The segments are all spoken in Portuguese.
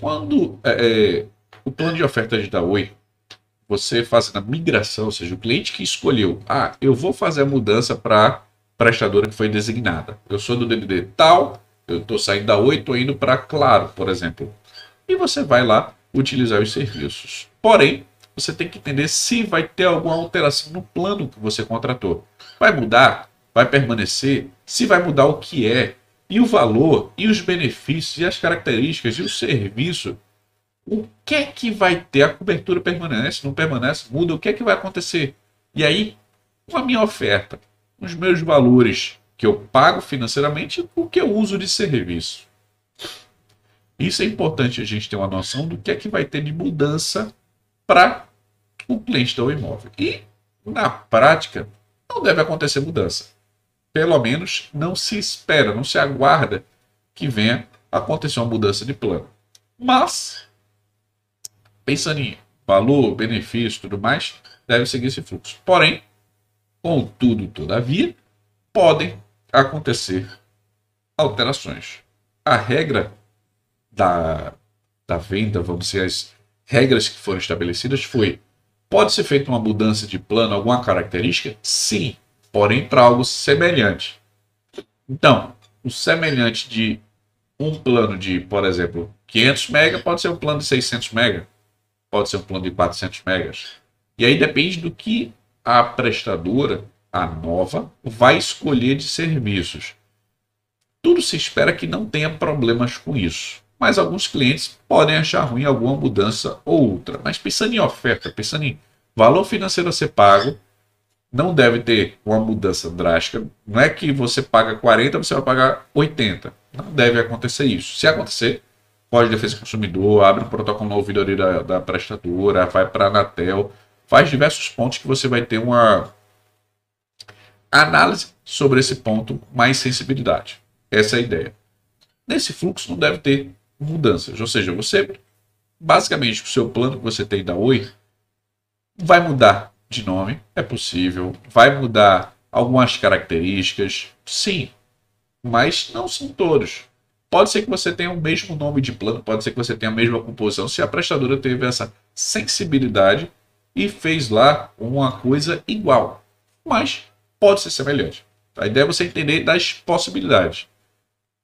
Quando é, é, o plano de oferta da Oi, você faz a migração, ou seja, o cliente que escolheu, ah, eu vou fazer a mudança para prestadora que foi designada. Eu sou do DDD tal, eu estou saindo da Oi, estou indo para Claro, por exemplo. E você vai lá utilizar os serviços. Porém, você tem que entender se vai ter alguma alteração no plano que você contratou. Vai mudar? Vai permanecer? Se vai mudar o que é? e o valor e os benefícios e as características e o serviço, o que é que vai ter? A cobertura permanece, não permanece, muda, o que é que vai acontecer? E aí, com a minha oferta, os meus valores que eu pago financeiramente, o que eu uso de serviço. Isso é importante a gente ter uma noção do que é que vai ter de mudança para o cliente do imóvel. E, na prática, não deve acontecer mudança pelo menos não se espera, não se aguarda que venha acontecer uma mudança de plano. Mas, pensando em valor, benefício tudo mais, deve seguir esse fluxo. Porém, contudo, todavia, podem acontecer alterações. A regra da, da venda, vamos dizer, as regras que foram estabelecidas foi: pode ser feita uma mudança de plano, alguma característica? Sim, porém para algo semelhante. Então, o semelhante de um plano de, por exemplo, 500 mega pode ser um plano de 600 mega, pode ser um plano de 400 megas. E aí depende do que a prestadora, a nova, vai escolher de serviços. Tudo se espera que não tenha problemas com isso, mas alguns clientes podem achar ruim alguma mudança ou outra. Mas pensando em oferta, pensando em valor financeiro a ser pago, não deve ter uma mudança drástica. Não é que você paga 40, você vai pagar 80. Não deve acontecer isso. Se acontecer, pode Defesa do Consumidor, abre um protocolo na ouvidoria da, da prestadora, vai para a Anatel, faz diversos pontos que você vai ter uma análise sobre esse ponto, mais sensibilidade. Essa é a ideia. Nesse fluxo não deve ter mudanças, ou seja, você basicamente o seu plano que você tem da Oi vai mudar de nome? É possível. Vai mudar algumas características? Sim. Mas não são todos. Pode ser que você tenha o mesmo nome de plano, pode ser que você tenha a mesma composição, se a prestadora teve essa sensibilidade e fez lá uma coisa igual. Mas pode ser semelhante. A ideia é você entender das possibilidades.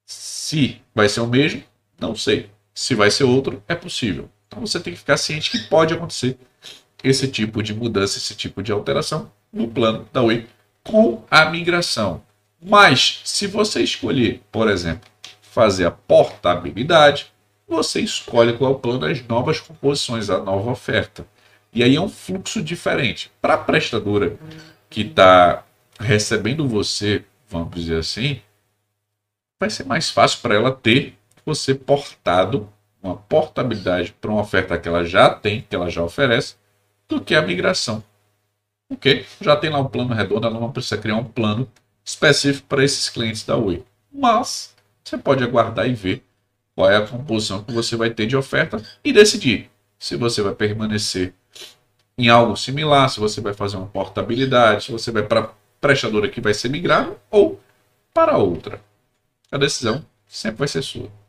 Se vai ser o mesmo, não sei. Se vai ser outro, é possível. Então você tem que ficar ciente que pode acontecer esse tipo de mudança, esse tipo de alteração no plano da Oi com a migração. Mas se você escolher, por exemplo, fazer a portabilidade, você escolhe qual é o plano das novas composições, a nova oferta. E aí é um fluxo diferente. Para a prestadora que está recebendo você, vamos dizer assim, vai ser mais fácil para ela ter você portado uma portabilidade para uma oferta que ela já tem, que ela já oferece, do que a migração. Ok? Já tem lá um plano redondo, ela não precisa criar um plano específico para esses clientes da Oi. Mas você pode aguardar e ver qual é a composição que você vai ter de oferta e decidir se você vai permanecer em algo similar, se você vai fazer uma portabilidade, se você vai para a prestadora que vai ser migrado ou para outra. A decisão sempre vai ser sua.